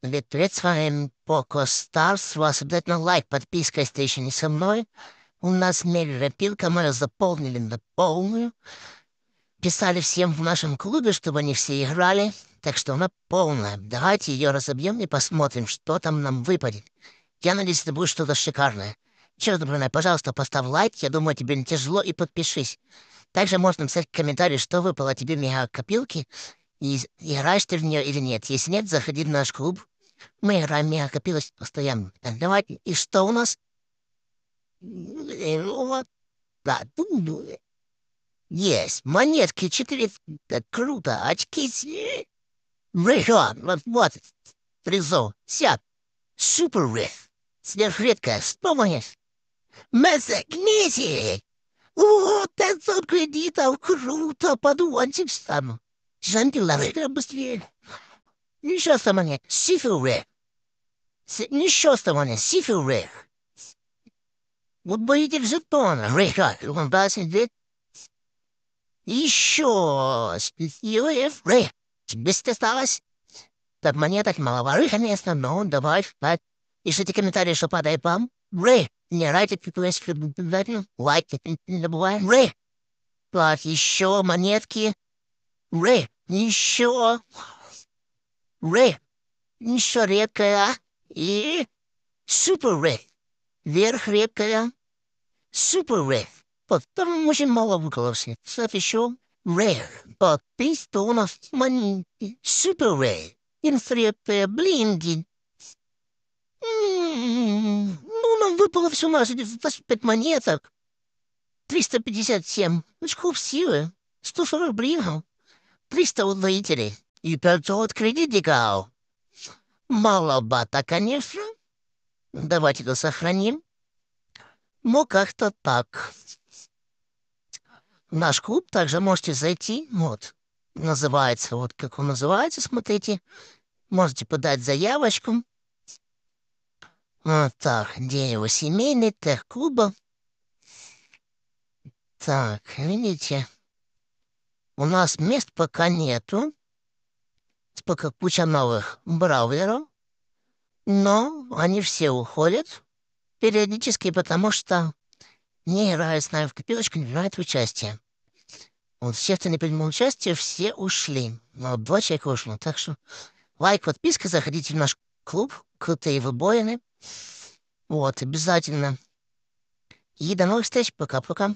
Ведь своим Поко Старс, вас обязательно лайк, подписка, если еще не со мной. У нас мель рапилка, мы заполнили на полную. Писали всем в нашем клубе, чтобы они все играли, так что она полная. Давайте ее разобьем и посмотрим, что там нам выпадет. Я надеюсь, это будет что-то шикарное. Черт, Бруне, пожалуйста, поставь лайк, я думаю, тебе не тяжело, и подпишись. Также можно написать в комментарии, что выпало тебе мега копилки, и играешь ты в нее или нет. Если нет, заходи в наш клуб, мэрами окопилось постоянно. Давайте, и что у нас? Э, ну, вот, да, есть, монетки четыре, это круто, очки, Брежон, э, вот, вот, призов, сяд, Супер риф. сверхредкая, вспомнишь? Мезогнитик! Вот, 500 кредитов, круто, подуванчик стану. Жантилары, быстрее. Ничего-то нещасты ничего сифилрех. Нещасты мане сифилрех. Вот боите жетона, реха, он бас идет. Еще специф рех. Без осталось. Так мне так мало ворыха места, но добавь так. Пишите комментарии, что падает вам. Рэй, не райте пипуэс, лайки, не забывай. Рэй, плат еще монетки. Рэй, еще. Ре. Еще редкая. И супер ре. Верх редкая. Супер ре. Потом очень мало выкладывался. Кстати, еще ре. По пять тонов мани. Супер ре. Инфрепе блинди. Ну, нам выпало все нас 25 монеток. 357 очков силы, 140 блинов, 300 удвоителей это от кредитиков. Маловато, конечно. Давайте это сохраним. Ну, как-то так. наш клуб также можете зайти, вот, называется, вот как он называется, смотрите. Можете подать заявочку. Вот так, день его семейный, тех-клуба. Так, видите, у нас мест пока нету пока типа куча новых браузеров, но они все уходят периодически, потому что не играют с нами в копилочку, не принимают участие. Вот все, кто не принимал участие, все ушли. Но ну, вот два человека ушло. Так что лайк, подписка, заходите в наш клуб, крутые выбоины. Вот, обязательно. И до новых встреч. Пока-пока.